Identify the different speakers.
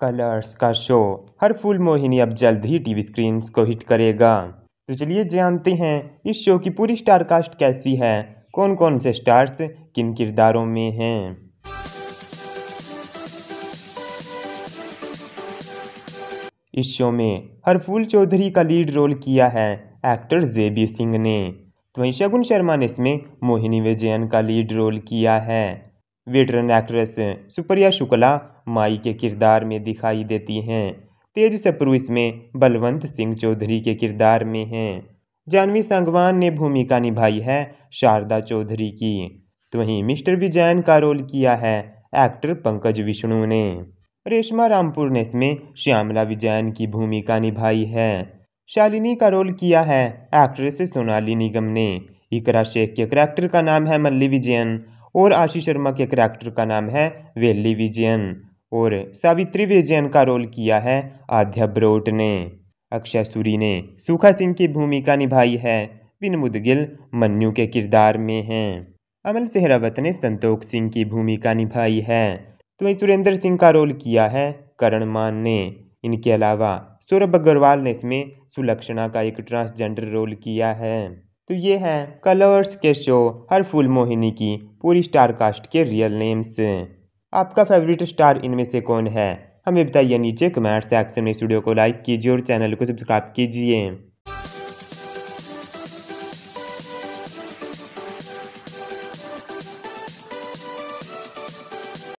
Speaker 1: colours का show हर फूल मोहिनी अब जल्द ही टीवी स्क्रीन को हिट करेगा तो चलिए जानते हैं इस शो की पूरी स्टार कास्ट कैसी है कौन कौन से स्टार्स किन किरदारों में हैं इस शो में फूल चौधरी का लीड रोल किया है एक्टर जेबी सिंह ने तो वहीं शगुन शर्मा ने इसमें मोहिनी विजयन का लीड रोल किया है वेटरन एक्ट्रेस सुप्रिया शुक्ला माई के किरदार में दिखाई देती हैं तेज सप्रू इसमें बलवंत सिंह चौधरी के किरदार में हैं जानवी सांगवान ने भूमिका निभाई है शारदा चौधरी की तो वहीं मिस्टर विजयन का रोल किया है एक्टर पंकज विष्णु ने रेशमा रामपुर ने इसमें श्यामला विजयन की भूमिका निभाई है शालिनी का रोल किया है एक्ट्रेस सोनाली निगम ने इकरा शेख के करैक्टर का नाम है मल्ली विजयन और आशीष शर्मा के करैक्टर का नाम है वेली विजयन और सावित्री विजयन का रोल किया है आध्या ब्रोट ने अक्षय सूरी ने सुखा सिंह की भूमिका निभाई है विन मुदगिल मन्यू के किरदार में हैं अमल सेहरावत ने संतोख सिंह की भूमिका निभाई है तो वहीं सुरेंद्र सिंह का रोल किया है करण मान ने इनके अलावा सौरभ अग्रवाल ने इसमें सुलक्षणा का एक ट्रांसजेंडर रोल किया है तो ये हैं कलर्स के शो हर फूल मोहिनी की पूरी स्टार कास्ट के रियल नेम्स आपका फेवरेट स्टार इनमें से कौन है हमें बताइए नीचे कमेंट सेक्शन में स्टूडियो को लाइक कीजिए और चैनल को सब्सक्राइब कीजिए